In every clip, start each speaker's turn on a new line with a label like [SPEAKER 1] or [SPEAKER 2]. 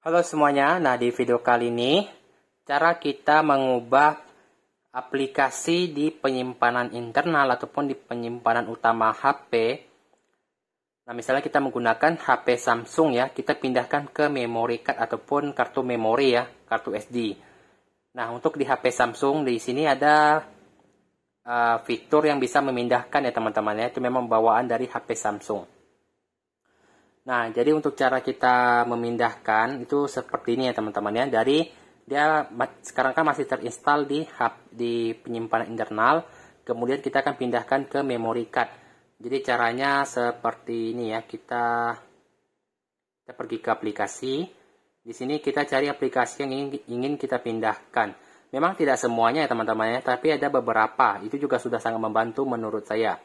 [SPEAKER 1] Halo semuanya, nah di video kali ini cara kita mengubah aplikasi di penyimpanan internal ataupun di penyimpanan utama HP. Nah misalnya kita menggunakan HP Samsung ya, kita pindahkan ke memory card ataupun kartu memori ya, kartu SD. Nah untuk di HP Samsung di sini ada uh, fitur yang bisa memindahkan ya teman-teman ya, itu memang bawaan dari HP Samsung. Nah, jadi untuk cara kita memindahkan itu seperti ini ya teman-teman ya. Dari dia sekarang kan masih terinstall di hub di penyimpanan internal. Kemudian kita akan pindahkan ke memory card. Jadi caranya seperti ini ya. Kita kita pergi ke aplikasi. Di sini kita cari aplikasi yang ingin, ingin kita pindahkan. Memang tidak semuanya ya teman-teman ya, tapi ada beberapa. Itu juga sudah sangat membantu menurut saya.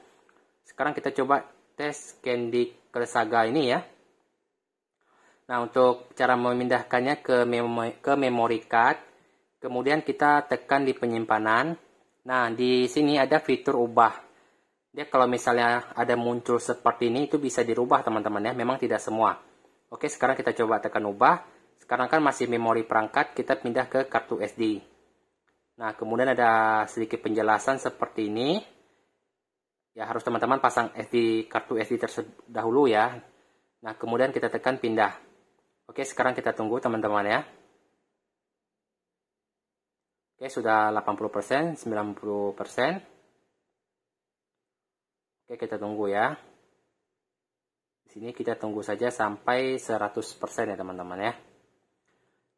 [SPEAKER 1] Sekarang kita coba tes Candy Saga ini ya. Nah, untuk cara memindahkannya ke memori, ke memory card, kemudian kita tekan di penyimpanan. Nah, di sini ada fitur ubah. Dia kalau misalnya ada muncul seperti ini, itu bisa dirubah teman-teman ya, memang tidak semua. Oke, sekarang kita coba tekan ubah. Sekarang kan masih memori perangkat, kita pindah ke kartu SD. Nah, kemudian ada sedikit penjelasan seperti ini ya harus teman-teman pasang SD kartu SD tersebut dahulu ya. Nah, kemudian kita tekan pindah. Oke, sekarang kita tunggu teman-teman ya. Oke, sudah 80%, 90%. Oke, kita tunggu ya. Di sini kita tunggu saja sampai 100% ya teman-teman ya.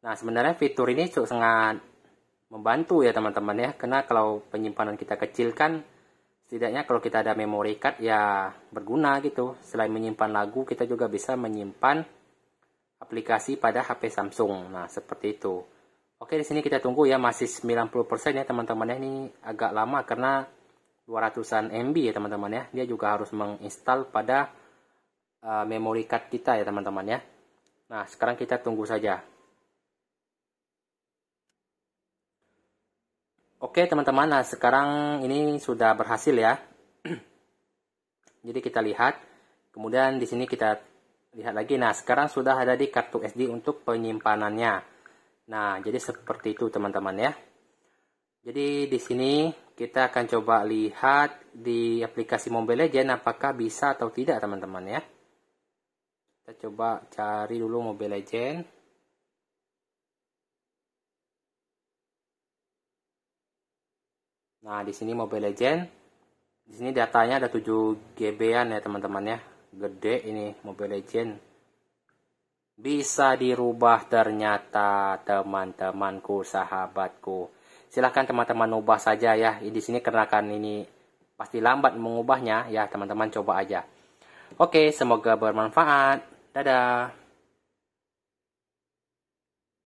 [SPEAKER 1] Nah, sebenarnya fitur ini cukup sangat membantu ya teman-teman ya. Karena kalau penyimpanan kita kecilkan kan setidaknya kalau kita ada memory card ya berguna gitu selain menyimpan lagu kita juga bisa menyimpan aplikasi pada HP Samsung nah seperti itu oke di sini kita tunggu ya masih 90% ya teman-teman ya ini agak lama karena 200an MB ya teman-teman ya dia juga harus menginstal pada uh, eh, memory card kita ya teman-teman ya nah sekarang kita tunggu saja Oke teman-teman, nah sekarang ini sudah berhasil ya. Jadi kita lihat, kemudian di sini kita lihat lagi. Nah sekarang sudah ada di kartu SD untuk penyimpanannya. Nah jadi seperti itu teman-teman ya. Jadi di sini kita akan coba lihat di aplikasi Mobile legend apakah bisa atau tidak teman-teman ya. Kita coba cari dulu Mobile legend. Nah, di sini Mobile Legend. Di sini datanya ada 7 gb ya, teman-teman ya. Gede ini Mobile Legend. Bisa dirubah ternyata teman-temanku, sahabatku. Silahkan teman-teman ubah saja ya. Di sini karena kan ini pasti lambat mengubahnya ya, teman-teman coba aja. Oke, semoga bermanfaat. Dadah.